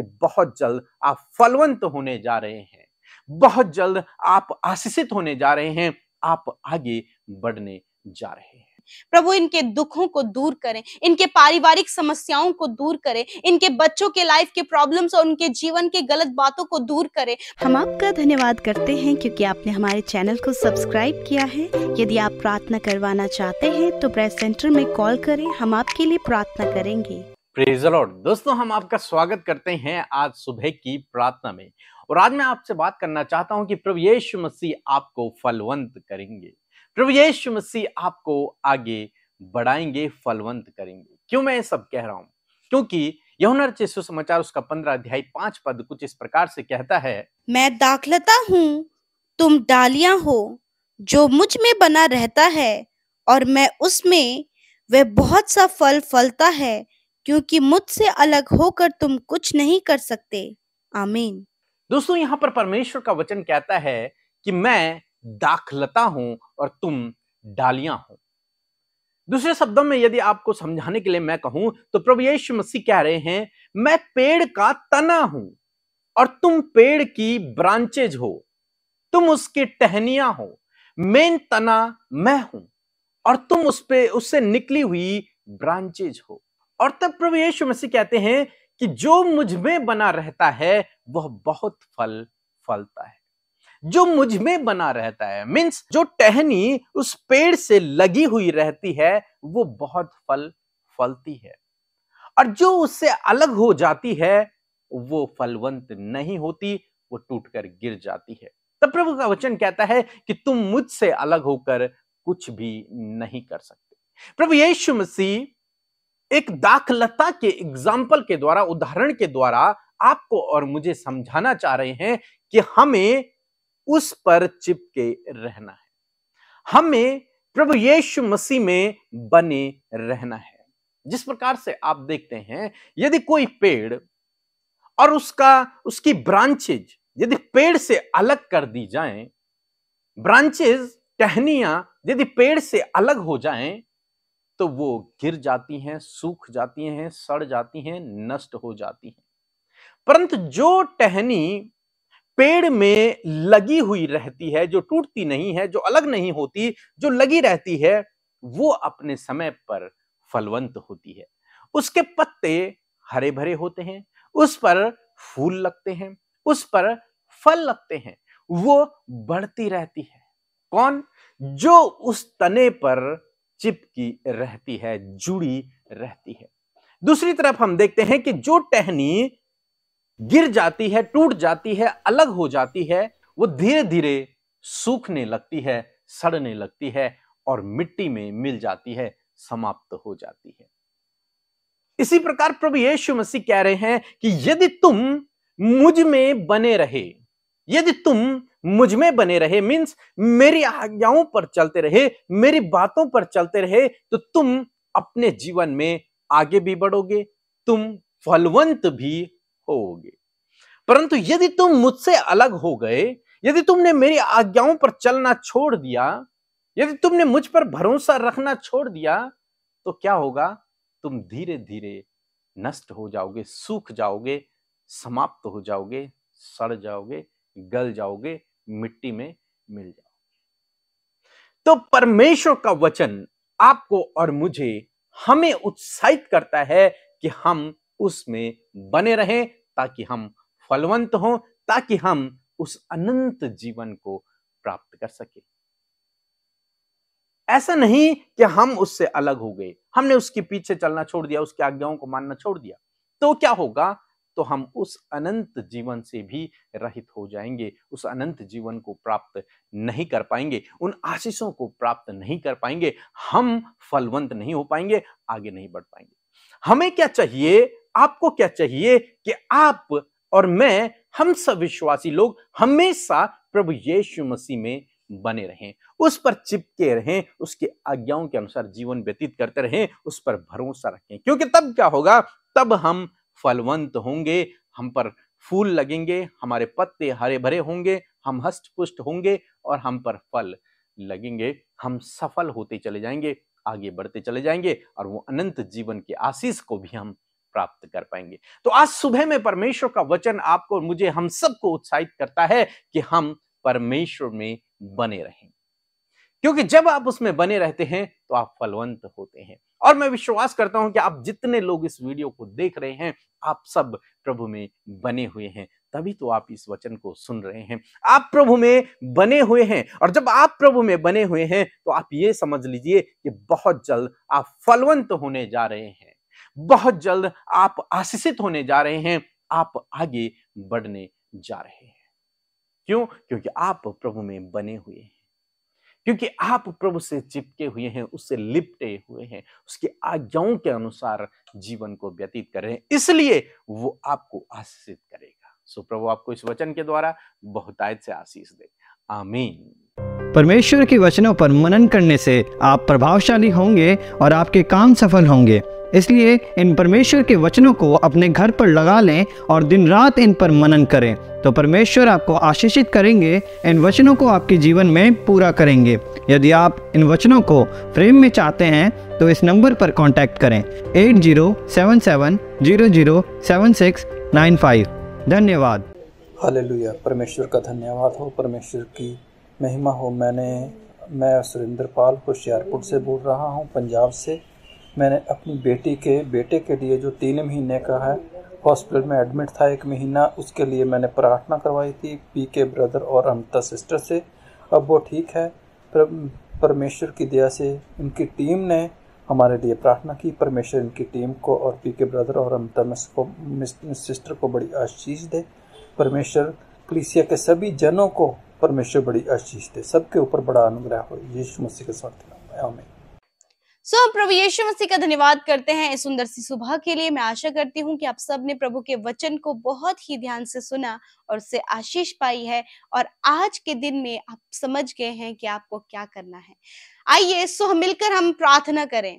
कि बहुत जल्द आप फलवंत होने जा रहे हैं बहुत जल्द आप आशीषित होने जा रहे हैं आप आगे बढ़ने जा रहे हैं प्रभु इनके दुखों को दूर करें इनके पारिवारिक समस्याओं को दूर करें इनके बच्चों के लाइफ के प्रॉब्लम्स और उनके जीवन के गलत बातों को दूर करें हम आपका धन्यवाद करते हैं क्योंकि आपने हमारे चैनल को सब्सक्राइब किया है यदि आप प्रार्थना करवाना चाहते हैं तो प्रेस सेंटर में कॉल करें हम आपके लिए प्रार्थना करेंगे दोस्तों हम आपका स्वागत करते हैं आज सुबह की प्रार्थना में और आज मैं आपसे बात करना चाहता हूं कि प्रभु यीशु मसीह आपको फलवंत करेंगे प्रभु यीशु मसीह आपको आगे बढ़ाएंगे फलवंत करेंगे क्यों मैं सब कह रहा हूं क्योंकि यमुना सुसमाचार उसका पंद्रह अध्याय पांच पद कुछ इस प्रकार से कहता है मैं दाखलता हूँ तुम डालिया हो जो मुझ में बना रहता है और मैं उसमें वह बहुत सा फल फलता है क्योंकि मुझसे अलग होकर तुम कुछ नहीं कर सकते आमीन दोस्तों यहाँ पर परमेश्वर का वचन कहता है कि मैं दाखलता हूं और तुम डालियां हो दूसरे शब्दों में यदि आपको समझाने के लिए मैं कहूं तो प्रभु यीशु मसीह कह रहे हैं मैं पेड़ का तना हूं और तुम पेड़ की ब्रांचेज हो तुम उसकी टहनिया हो मेन तना मैं हूं और तुम उस पे उससे निकली हुई ब्रांचेज हो और तब प्रभु यीशु मसीह कहते हैं कि जो मुझ में बना रहता है वह बहुत फल फलता है जो मुझ में बना रहता है मीन्स जो टहनी उस पेड़ से लगी हुई रहती है वो बहुत फल फलती है और जो उससे अलग हो जाती है वो फलवंत नहीं होती वो टूटकर गिर जाती है तब प्रभु का वचन कहता है कि तुम मुझसे अलग होकर कुछ भी नहीं कर सकते प्रभु यीशु मसीह एक दाखलता के एग्जाम्पल के द्वारा उदाहरण के द्वारा आपको और मुझे समझाना चाह रहे हैं कि हमें उस पर चिपके रहना है हमें प्रभु यीशु मसीह में बने रहना है जिस प्रकार से आप देखते हैं यदि कोई पेड़ और उसका उसकी ब्रांचेज यदि पेड़ से अलग कर दी जाए ब्रांचेज टहनिया यदि पेड़ से अलग हो जाएं तो वो गिर जाती हैं सूख जाती हैं सड़ जाती हैं नष्ट हो जाती हैं परंतु जो टहनी पेड़ में लगी हुई रहती है जो टूटती नहीं है जो अलग नहीं होती जो लगी रहती है वो अपने समय पर फलवंत होती है उसके पत्ते हरे भरे होते हैं उस पर फूल लगते हैं उस पर फल लगते हैं वो बढ़ती रहती है कौन जो उस तने पर चिपकी रहती है जुड़ी रहती है दूसरी तरफ हम देखते हैं कि जो टहनी गिर जाती है टूट जाती है अलग हो जाती है वो धीरे धीरे सूखने लगती है सड़ने लगती है और मिट्टी में मिल जाती है समाप्त हो जाती है इसी प्रकार प्रभु यीशु मसीह कह रहे हैं कि यदि तुम मुझ में बने रहे यदि तुम मुझ में बने रहे मीन्स मेरी आज्ञाओं पर चलते रहे मेरी बातों पर चलते रहे तो तुम अपने जीवन में आगे भी बढ़ोगे तुम फलवंत भी होगे परंतु यदि तुम मुझसे अलग हो गए यदि तुमने मेरी आज्ञाओं पर चलना छोड़ दिया यदि तुमने मुझ पर भरोसा रखना छोड़ दिया तो क्या होगा तुम धीरे धीरे नष्ट हो जाओगे सूख जाओगे समाप्त हो जाओगे सड़ जाओगे गल जाओगे मिट्टी में मिल जाओगे तो परमेश्वर का वचन आपको और मुझे हमें उत्साहित करता है कि हम उसमें बने रहें ताकि हम फलवंत हों ताकि हम उस अनंत जीवन को प्राप्त कर सके ऐसा नहीं कि हम उससे अलग हो गए हमने उसके पीछे चलना छोड़ दिया उसकी आज्ञाओं को मानना छोड़ दिया तो क्या होगा तो हम उस अनंत जीवन से भी रहित हो जाएंगे उस अनंत जीवन को प्राप्त नहीं कर पाएंगे उन आशीषों को प्राप्त नहीं कर पाएंगे हम फलवंत नहीं हो पाएंगे आगे नहीं बढ़ पाएंगे हमें क्या चाहिए आपको क्या चाहिए कि आप और मैं हम सब विश्वासी लोग हमेशा प्रभु यीशु मसीह में बने रहें उस पर चिपके रहें उसके आज्ञाओं के अनुसार जीवन व्यतीत करते रहें उस पर भरोसा रखें क्योंकि तब क्या होगा तब हम फलवंत होंगे हम पर फूल लगेंगे हमारे पत्ते हरे भरे होंगे हम हस्त पुष्ट होंगे और हम पर फल लगेंगे हम सफल होते चले जाएंगे आगे बढ़ते चले जाएंगे और वो अनंत जीवन के आशीष को भी हम प्राप्त कर पाएंगे तो आज सुबह में परमेश्वर का वचन आपको मुझे हम सबको उत्साहित करता है कि हम परमेश्वर में बने रहें क्योंकि जब आप उसमें बने रहते हैं तो आप फलवंत होते हैं और मैं विश्वास करता हूं कि आप जितने लोग इस वीडियो को देख रहे हैं आप सब प्रभु में बने हुए हैं तभी तो आप इस वचन को सुन रहे हैं आप प्रभु में बने हुए हैं और जब आप प्रभु में बने हुए हैं तो आप ये समझ लीजिए कि बहुत जल्द आप फलवंत होने जा रहे हैं बहुत जल्द आप आशीषित होने जा रहे हैं आप आगे बढ़ने जा रहे हैं क्यों क्योंकि आप प्रभु में बने हुए हैं क्योंकि आप प्रभु से चिपके हुए हैं उससे लिपटे हुए हैं उसकी आज्ञाओं के अनुसार जीवन को व्यतीत कर रहे हैं इसलिए वो आपको आशीषित करेगा सो प्रभु आपको इस वचन के द्वारा बहुतायत से आशीष दे आमीन परमेश्वर के वचनों पर मनन करने से आप प्रभावशाली होंगे और आपके काम सफल होंगे इसलिए इन परमेश्वर के वचनों को अपने घर पर लगा लें और दिन रात इन पर मनन करें तो परमेश्वर आपको आशीषित करेंगे इन वचनों को आपके जीवन में पूरा करेंगे यदि आप इन वचनों को फ्रेम में चाहते हैं तो इस नंबर पर कांटेक्ट करें eight zero seven seven zero zero seven six nine five धन्यवाद हालेलुया परमेश्वर का धन्यवाद हो परमेश्वर की महिमा हो मैंने मैं सुरेंद्र पाल होशियारपुर से बोल रहा हूँ पंजाब से मैंने अपनी बेटी के बेटे के लिए जो तीन महीने का है हॉस्पिटल में एडमिट था एक महीना उसके लिए मैंने प्रार्थना करवाई थी पी के ब्रदर और अमता सिस्टर से अब वो ठीक है परमेश्वर की दया से उनकी टीम ने हमारे लिए प्रार्थना की परमेश्वर इनकी टीम को और पी के ब्रदर और अमता मिस को मिस, मिस सिस्टर को बड़ी आशीष दे परमेश्वर कलिसिया के सभी जनों को परमेश्वर बड़ी आशीष दे सबके ऊपर बड़ा अनुग्रह हो यीशु मसीह के साथ सो so, प्रभु यीशु मसीह का धन्यवाद करते हैं इस सुंदर सी सुबह के लिए मैं आशा करती हूँ कि आप सब ने प्रभु के वचन को बहुत ही ध्यान से सुना और उससे आशीष पाई है और आज के दिन में आप समझ गए हैं कि आपको क्या करना है आइए सो मिलकर हम प्रार्थना करें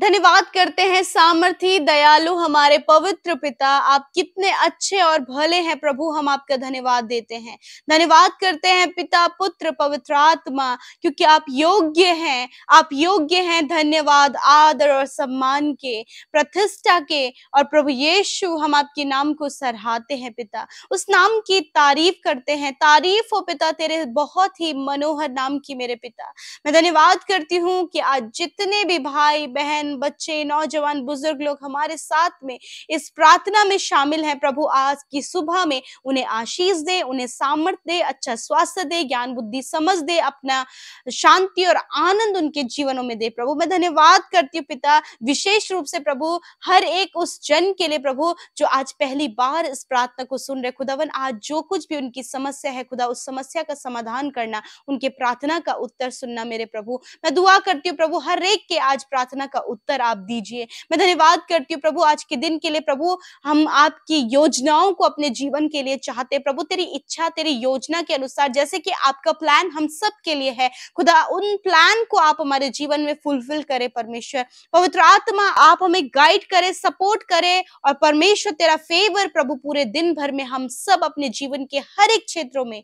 धन्यवाद करते हैं सामर्थी दयालु हमारे पवित्र पिता आप कितने अच्छे और भले हैं प्रभु हम आपका धन्यवाद देते हैं धन्यवाद करते हैं पिता पुत्र पवित्र आत्मा क्योंकि आप योग्य हैं आप योग्य हैं धन्यवाद आदर और सम्मान के प्रतिष्ठा के और प्रभु यीशु हम आपके नाम को सराहते हैं पिता उस नाम की तारीफ करते हैं तारीफ हो पिता तेरे बहुत ही मनोहर नाम की मेरे पिता मैं धन्यवाद करती हूँ कि आज जितने भी भाई बहन बहन बच्चे नौजवान बुजुर्ग लोग हमारे साथ में इस प्रार्थना में शामिल हैं प्रभु आज की सुबह में उन्हें आशीष दे उन्हें सामर्थ्य दे अच्छा स्वास्थ्य दे ज्ञान बुद्धि समझ दे अपना शांति और आनंद उनके जीवनों में दे प्रभु मैं धन्यवाद करती हूँ पिता विशेष रूप से प्रभु हर एक उस जन के लिए प्रभु जो आज पहली बार इस प्रार्थना को सुन रहे खुदावन आज जो कुछ भी उनकी समस्या है खुदा उस समस्या का समाधान करना उनके प्रार्थना का उत्तर सुनना मेरे प्रभु मैं दुआ करती हूँ प्रभु हर एक के आज प्रार्थना का उत्तर आप दीजिए मैं धन्यवाद करती हूँ प्रभु आज के दिन के लिए प्रभु हम आपकी योजनाओं को अपने जीवन के लिए चाहते प्रभु तेरी इच्छा तेरी योजना के अनुसार जैसे कि आपका प्लान हम सब के लिए है खुदा उन प्लान को आप हमारे जीवन में फुलफिल करे परमेश्वर पवित्र आत्मा आप हमें गाइड करे सपोर्ट करे और परमेश्वर तेरा फेवर प्रभु पूरे दिन भर में हम सब अपने जीवन के हर एक क्षेत्रों में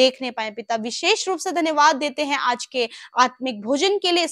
देखने पाए पिता विशेष रूप से धन्यवाद देते हैं आज के आत्मिक भोजन के लिए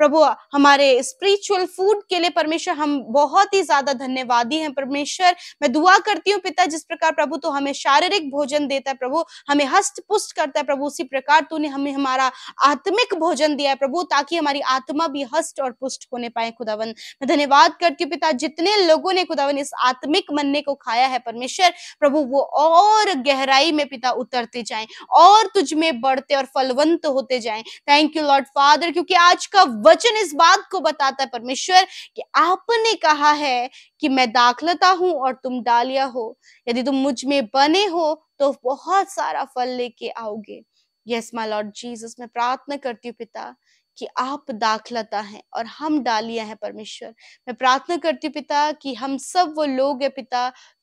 प्रभु हमारे इस स्पिरिचुअल फूड के लिए परमेश्वर हम बहुत ही ज्यादा धन्यवादी हैं परमेश्वर मैं दुआ करती हूँ पिता जिस प्रकार प्रभु तो हमें शारीरिक भोजन देता है प्रभु हमें हस्त पुष्ट करता है प्रभु उसी प्रकार तूने हमें हमारा आत्मिक भोजन दिया है प्रभु ताकि हमारी आत्मा भी हस्त और पुष्ट होने पाए खुदावन मैं धन्यवाद करती हूँ पिता जितने लोगों ने खुदावन इस आत्मिक मन्ने को खाया है परमेश्वर प्रभु वो और गहराई में पिता उतरते जाए और तुझ में बढ़ते और फलवंत होते जाए थैंक यू लॉर्ड फादर क्योंकि आज का वचन इस बात को बता बताता है परमेश्वर कि आपने कहा है कि मैं दाखलता हूं और तुम डालिया हो यदि तुम मुझ में बने हो तो बहुत सारा फल लेके आओगे यस माय लॉर्ड जीसस मैं प्रार्थना करती हूँ पिता कि आप दाखलता हैं और हम डालिया हैं परमेश्वर मैं प्रार्थना करती हूँ पिता कि हम सब वो लोग हैं पिता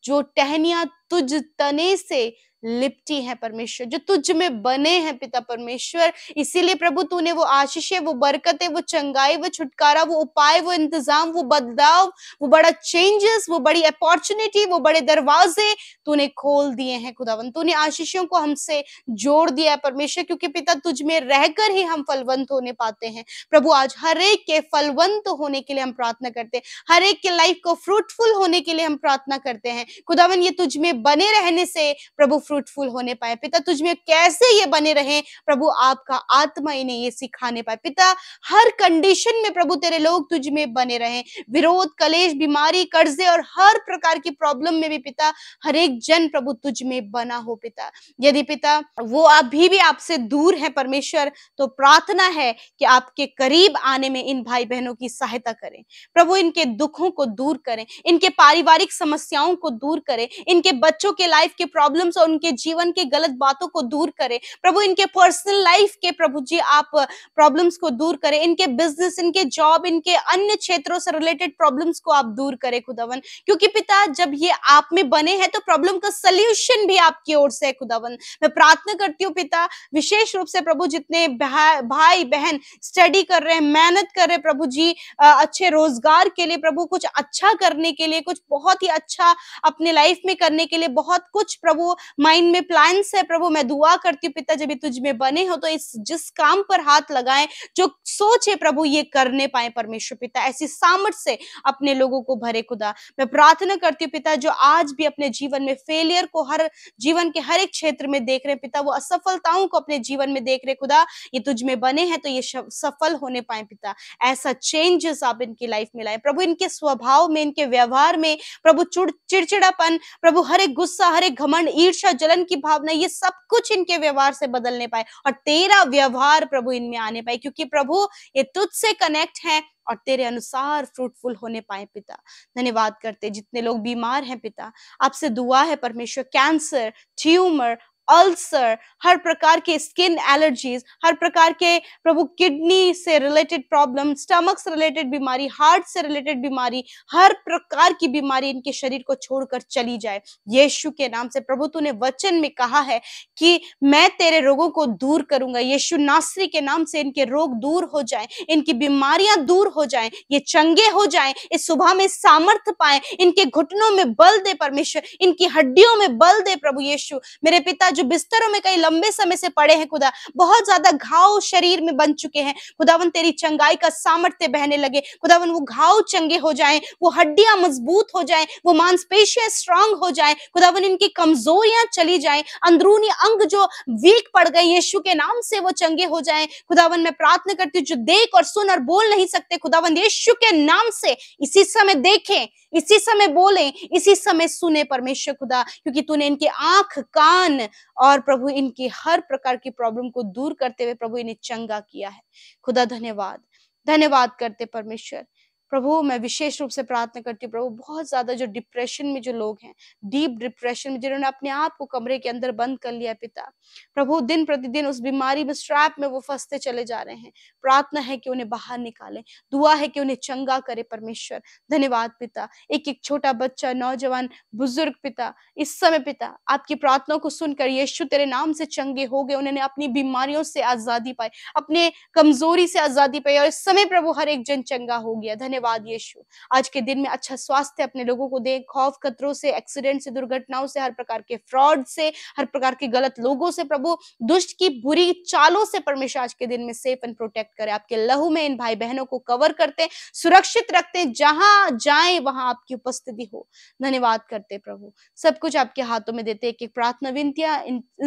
जो टहनिया तुझ तने से लिपटी है परमेश्वर जो तुझ में बने हैं पिता परमेश्वर इसीलिए प्रभु तूने वो आशीष वो बरकतें वो चंगाई वो छुटकारा वो उपाय वो इंतजाम वो बदलाव वो बड़ा चेंजेस वो बड़ी अपॉर्चुनिटी वो बड़े दरवाजे तूने खोल दिए हैं खुदावन तूने आशीषों को हमसे जोड़ दिया है परमेश्वर क्योंकि पिता तुझ में रहकर ही हम फलवंत होने पाते हैं प्रभु आज हर एक के फलवंत होने के लिए हम प्रार्थना करते हैं हर एक के लाइफ को फ्रूटफुल होने के लिए हम प्रार्थना करते हैं खुदावन ये तुझ में बने रहने से प्रभु फ्रूटफुल होने पाए पिता तुझमे कैसे ये बने रहे प्रभु आपका आत्मा इन्हें ये सिखाने पाए पिता हर कंडीशन में प्रभु तेरे लोग तुझ में बने रहे विरोध कलेश बीमारी कर्जे और हर प्रकार की प्रॉब्लम में भी पिता हर एक जन प्रभु तुझ में बना हो पिता यदि पिता वो अभी भी आपसे दूर है परमेश्वर तो प्रार्थना है कि आपके करीब आने में इन भाई बहनों की सहायता करें प्रभु इनके दुखों को दूर करें इनके पारिवारिक समस्याओं को दूर करें इनके बच्चों के लाइफ के प्रॉब्लम्स और इनके जीवन के गलत बातों को दूर करें प्रभु इनके पर्सनल लाइफ के प्रभु जी आप प्रॉब्लम्स को दूर करें इनके बिजनेस इनके जॉब इनके अन्य क्षेत्रों से रिलेटेड प्रॉब्लम्स को आप दूर करें खुदावन क्योंकि पिता जब ये आप में बने हैं तो प्रॉब्लम का सोल्यूशन भी आपकी ओर से है खुदावन मैं प्रार्थना करती हूँ पिता विशेष रूप से प्रभु जितने भा, भाई बहन स्टडी कर रहे हैं मेहनत कर रहे प्रभु जी अच्छे रोजगार के लिए प्रभु कुछ अच्छा करने के लिए कुछ बहुत ही अच्छा अपने लाइफ में करने के लिए बहुत कुछ प्रभु माइंड में प्लान है प्रभु मैं दुआ करती हूँ पिता जब तुझ में बने हो तो इस जिस काम पर हाथ लगाए जो सोचे प्रभु ये करने पाए परमेश्वर पिता ऐसी सामर्थ से अपने लोगों को भरे खुदा मैं प्रार्थना करती हूँ पिता जो आज भी अपने जीवन में फेलियर को हर जीवन के हर एक क्षेत्र में देख रहे पिता वो असफलताओं को अपने जीवन में देख रहे खुदा ये तुझ में बने हैं तो ये सफल होने पाए पिता ऐसा चेंजेस आप इनकी लाइफ में लाए प्रभु इनके स्वभाव में इनके व्यवहार में प्रभु चिड़चिड़ापन प्रभु हर एक गुस्सा हर एक घमंड ईर्षा जलन की भावना ये सब कुछ इनके व्यवहार से बदलने पाए और तेरा व्यवहार प्रभु इनमें आने पाए क्योंकि प्रभु ये तुझ से कनेक्ट है और तेरे अनुसार फ्रूटफुल होने पाए पिता धन्यवाद करते जितने लोग बीमार हैं पिता आपसे दुआ है परमेश्वर कैंसर ट्यूमर अल्सर हर प्रकार के स्किन एलर्जीज हर प्रकार के प्रभु किडनी से रिलेटेड प्रॉब्लम स्टमक से रिलेटेड बीमारी हार्ट से रिलेटेड बीमारी हर प्रकार की बीमारी इनके शरीर को छोड़कर चली जाए यीशु के नाम से प्रभु तूने वचन में कहा है कि मैं तेरे रोगों को दूर करूंगा यीशु नासरी के नाम से इनके रोग दूर हो जाए इनकी बीमारियां दूर हो जाए ये चंगे हो जाए इस सुबह में सामर्थ्य पाए इनके घुटनों में बल दे परमेश्वर इनकी हड्डियों में बल दे प्रभु यीशु मेरे पिता जो बिस्तरों में कई लंबे समय से पड़े हैं खुदा बहुत ज्यादा घाव शरीर में बन चुके हैं खुदावन तेरी चंगाई का सामर्थ्य बहने लगे खुदावन वो घाव चंगे हो जाए वो हड्डियां मजबूत हो जाए वो मांसपेशियां स्ट्रांग हो जाए खुदावन इनकी कमजोरियां चली जाए अंदरूनी अंग जो वीक पड़ गए यीशु के नाम से वो चंगे हो जाए खुदावन मैं प्रार्थना करती हूँ जो देख और सुन और बोल नहीं सकते खुदावन यीशु के नाम से इसी समय देखें इसी समय बोले इसी समय सुने परमेश्वर खुदा क्योंकि तूने इनके आंख कान और प्रभु इनकी हर प्रकार की प्रॉब्लम को दूर करते हुए प्रभु इन्हें चंगा किया है खुदा धन्यवाद धन्यवाद करते परमेश्वर प्रभु मैं विशेष रूप से प्रार्थना करती हूँ प्रभु बहुत ज्यादा जो डिप्रेशन में जो लोग हैं डीप डिप्रेशन में जिन्होंने अपने आप को कमरे के अंदर बंद कर लिया पिता प्रभु दिन प्रतिदिन उस बीमारी में स्ट्रैप में वो फंसते चले जा रहे हैं प्रार्थना है कि उन्हें बाहर निकाले दुआ है कि उन्हें चंगा करे परमेश्वर धन्यवाद पिता एक एक छोटा बच्चा नौजवान बुजुर्ग पिता इस समय पिता आपकी प्रार्थना को सुनकर यीशु तेरे नाम से चंगे हो गए उन्होंने अपनी बीमारियों से आजादी पाई अपने कमजोरी से आजादी पाई और इस समय प्रभु हर एक जन चंगा हो गया धन्यवाद धन्यवाद यीशु आज के दिन में अच्छा स्वास्थ्य अपने लोगों को दे खौफ खतरों से एक्सीडेंट से दुर्घटनाओं से हर प्रकार के फ्रॉड से हर प्रकार के गलत लोगों से प्रभु दुष्ट की बुरी चालों से परमेश्वर आज के दिन में सेफ एंड प्रोटेक्ट करे आपके लहू में इन भाई बहनों को कवर करते सुरक्षित रखते जहां जाए वहां आपकी उपस्थिति हो धन्यवाद करते प्रभु सब कुछ आपके हाथों में देते एक एक प्रार्थना विनतियां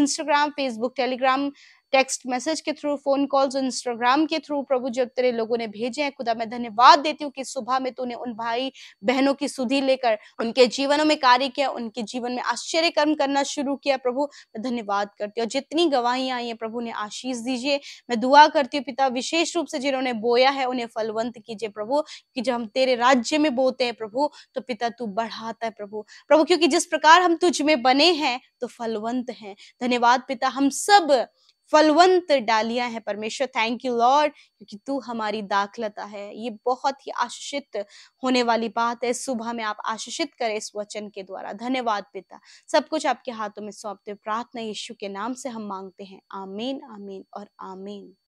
Instagram Facebook Telegram text message के थ्रू फोन कॉल्स इंस्टाग्राम के थ्रू प्रभु जो तेरे लोगों ने भेजे हैं खुदा मैं धन्यवाद देती हूँ कि सुबह में तूने उन भाई बहनों की सुधी लेकर उनके जीवनों में कार्य किया उनके जीवन में आश्चर्य कर्म करना शुरू किया प्रभु मैं धन्यवाद करती हूँ जितनी गवाहियां आई है प्रभु ने आशीष दीजिए मैं दुआ करती हूँ पिता विशेष रूप से जिन्होंने बोया है उन्हें फलवंत कीजिए प्रभु कि जब हम तेरे राज्य में बोते हैं प्रभु तो पिता तू बढ़ाता है प्रभु प्रभु क्योंकि जिस प्रकार हम तुझ में बने हैं तो फलवंत हैं धन्यवाद पिता हम सब फलवंत डालियां हैं परमेश्वर थैंक यू लॉर्ड क्योंकि तू हमारी दाखलता है ये बहुत ही आशीषित होने वाली बात है सुबह में आप आशीषित करें इस वचन के द्वारा धन्यवाद पिता सब कुछ आपके हाथों में सौंपते प्रार्थना यीशु के नाम से हम मांगते हैं आमीन आमीन और आमीन